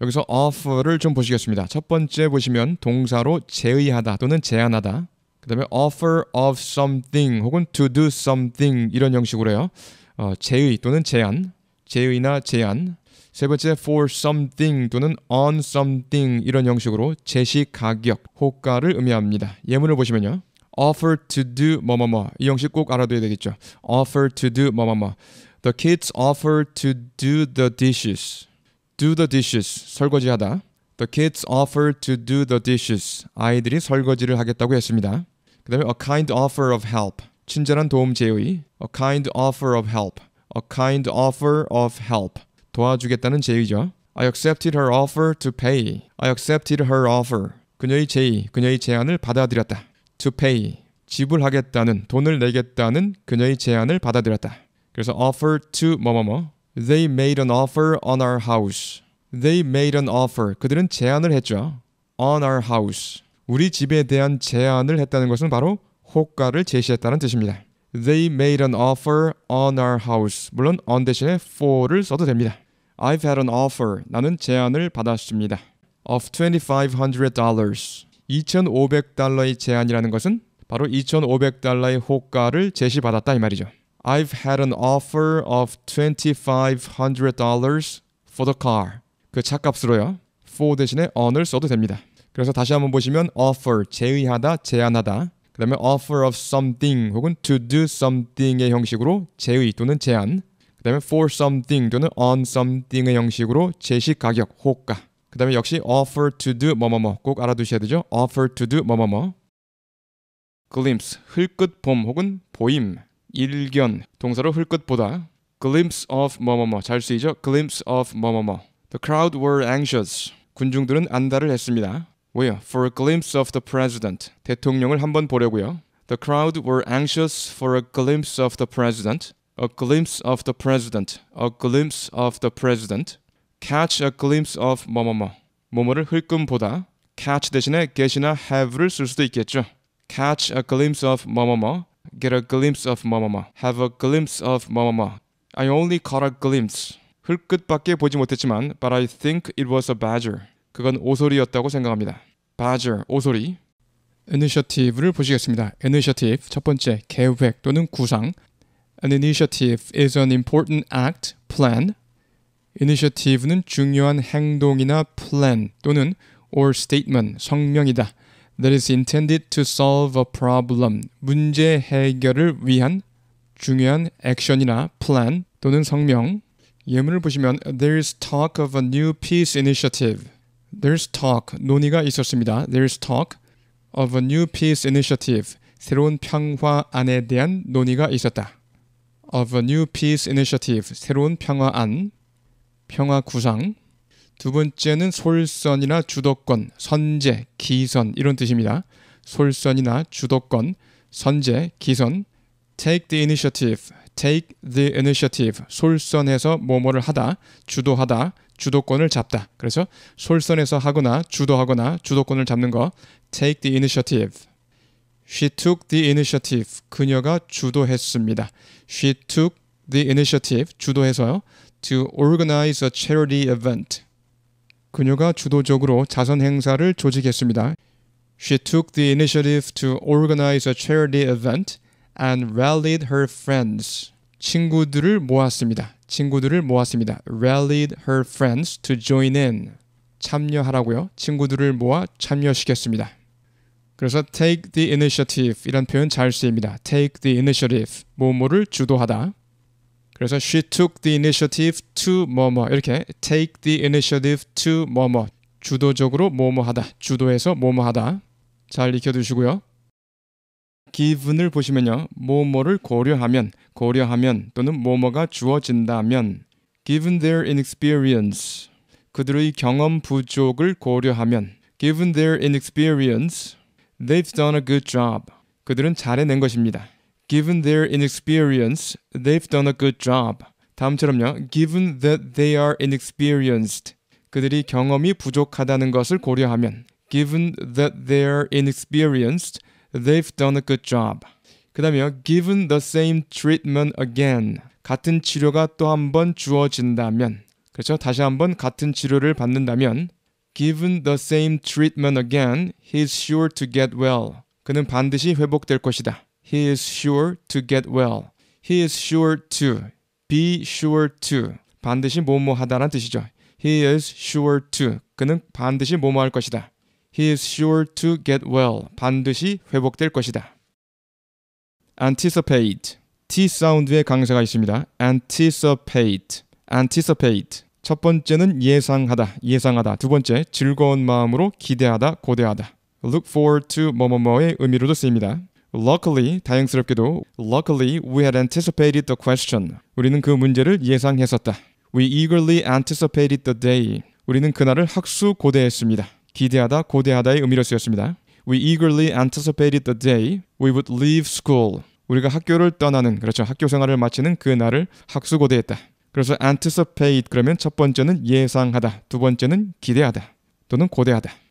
여기서 offer를 좀 보시겠습니다. 첫 번째 보시면 동사로 제의하다 또는 제안하다. 그 다음에 offer of something 혹은 to do something 이런 형식으로요. 어, 제의 또는 제안, 제의나 제안. 세 번째 for something 또는 on something 이런 형식으로 제시 가격, 호가를 의미합니다. 예문을 보시면요. offer to do 뭐뭐뭐 이 형식 꼭 알아둬야 되겠죠. offer to do 뭐뭐뭐 The kids offer to do the dishes. do the dishes 설거지하다. The kids offered to do the dishes. 아이들이 설거지를 하겠다고 했습니다. 그다음에 a kind offer of help. 친절한 도움 제의. a kind offer of help. a kind offer of help. 도와주겠다는 제의죠. I accepted her offer to pay. I accepted her offer. 그녀의 제의, 그녀의 제안을 받아들였다. to pay. 지불하겠다는, 돈을 내겠다는 그녀의 제안을 받아들였다. 그래서 offer to 뭐뭐뭐 They made an offer on our house. They made an offer. 그들은 제안을 했죠. On our house. 우리 집에 대한 제안을 했다는 것은 바로 호가를 제시했다는 뜻입니다. They made an offer on our house. 물론 on 대신에 for를 써도 됩니다. I've had an offer. 나는 제안을 받았습니다. Of $2,500. 2,500달러의 제안이라는 것은 바로 2,500달러의 호가를 제시받았다 이 말이죠. I've had an offer of $2,500 for the car. 그착값으로요 for 대신에 on을 써도 됩니다. 그래서 다시 한번 보시면 offer 제의하다 제안하다 그다음에 offer of something 혹은 to do something의 형식으로 제의 또는 제안 그다음에 for something 또는 on something의 형식으로 제시 가격 호가 그다음에 역시 offer to do 뭐 뭐 뭐 꼭 알아두셔야 되죠 offer to do 뭐 뭐뭐 glimpse 흘끗 봄 혹은 보임 일견 동사로 흘끗 glimpse of 뭐뭐뭐 잘 쓰이죠? glimpse of 뭐뭐뭐 The crowd were anxious 군중들은 안달을 했습니다. 왜요? For a glimpse of the president 대통령을 한번 보려고요. The crowd were anxious for a glimpse of the president. A glimpse of the president. A glimpse of the president. Catch a glimpse of 뭐뭐뭐. 뭐뭐를 흘끔 Catch 대신에 get이나 have를 쓸 수도 있겠죠. Catch a glimpse of 뭐뭐뭐. Get a glimpse of 뭐뭐뭐. Have a glimpse of 뭐뭐뭐. I only caught a glimpse. 흙끝밖에 보지 못했지만 but I think it was a badger. 그건 오소리였다고 생각합니다. badger, 오소리. initiative를 보시겠습니다. initiative 첫 번째 계획 또는 구상. an initiative is an important act, plan. initiative는 중요한 행동이나 plan 또는 or statement 성명이다. that is intended to solve a problem. 문제 해결을 위한 중요한 액션이나 플랜 또는 성명. 예문을 보시면 there's talk of a new peace initiative. there's talk 논의가 있었습니다. there's talk of a new peace initiative. 새로운 평화안에 대한 논의가 있었다. of a new peace initiative. 새로운 평화안, 평화 구상. 두 번째는 솔선이나 주도권, 선제, 기선 이런 뜻입니다. 솔선이나 주도권, 선제, 기선 take the initiative, take the initiative 솔선해서 뭐뭐를 하다, 주도하다, 주도권을 잡다. 그래서 솔선해서 하거나 주도하거나 주도권을 잡는 거 take the initiative. She took the initiative. 그녀가 주도했습니다. She took the initiative 주도해서요. to organize a charity event. 그녀가 주도적으로 자선 행사를 조직했습니다. She took the initiative to organize a charity event and rallied her friends. 친구들을 모았습니다. 친구들을 모았습니다. rallied her friends to join in. 참여하라고요. 친구들을 모아 참여시켰습니다. 그래서 take the initiative 이런 표현 잘 쓰입니다. take the initiative. 뭐뭐를 주도하다. 그래서 she took the initiative to 뭐뭐 이렇게 take the initiative to 뭐뭐 주도적으로 뭐뭐하다 주도해서 뭐뭐하다 잘 익혀두시고요. 기분을 보시면요. 뭐뭐를 고려하면, 고려하면 또는 뭐뭐가 주어진다면 given their inexperience 그들의 경험 부족을 고려하면 given their inexperience they've done a good job 그들은 잘해낸 것입니다. Given their inexperience, they've done a good job. 다음처럼요. Given that they are inexperienced. 그들이 경험이 부족하다는 것을 고려하면 Given that they are inexperienced, they've done a good job. 그 다음에 Given the same treatment again. 같은 치료가 또 한 번 주어진다면 그렇죠? 다시 한 번 같은 치료를 받는다면 Given the same treatment again, he's sure to get well. 그는 반드시 회복될 것이다. He is sure to get well. He is sure to. Be sure to. 반드시 뭐뭐 하다라는 뜻이죠. He is sure to. 그는 반드시 뭐뭐 할 것이다. He is sure to get well. 반드시 회복될 것이다. anticipate. T 사운드의 강세가 있습니다. anticipate. anticipate. 첫 번째는 예상하다, 예상하다. 두 번째, 즐거운 마음으로 기대하다, 고대하다. look forward to 뭐뭐뭐의 의미로도 쓰입니다. Luckily, 다행스럽게도 Luckily we had anticipated the question. 우리는 그 문제를 예상했었다. We eagerly anticipated the day. 우리는 그날을 학수 고대했습니다. 기대하다 고대하다의 의미로 쓰였습니다. We eagerly anticipated the day we would leave school. 우리가 학교를 떠나는 그렇죠 학교 생활을 마치는 그 날을 학수 고대했다. 그래서 anticipate 그러면 첫 번째는 예상하다, 두 번째는 기대하다 또는 고대하다.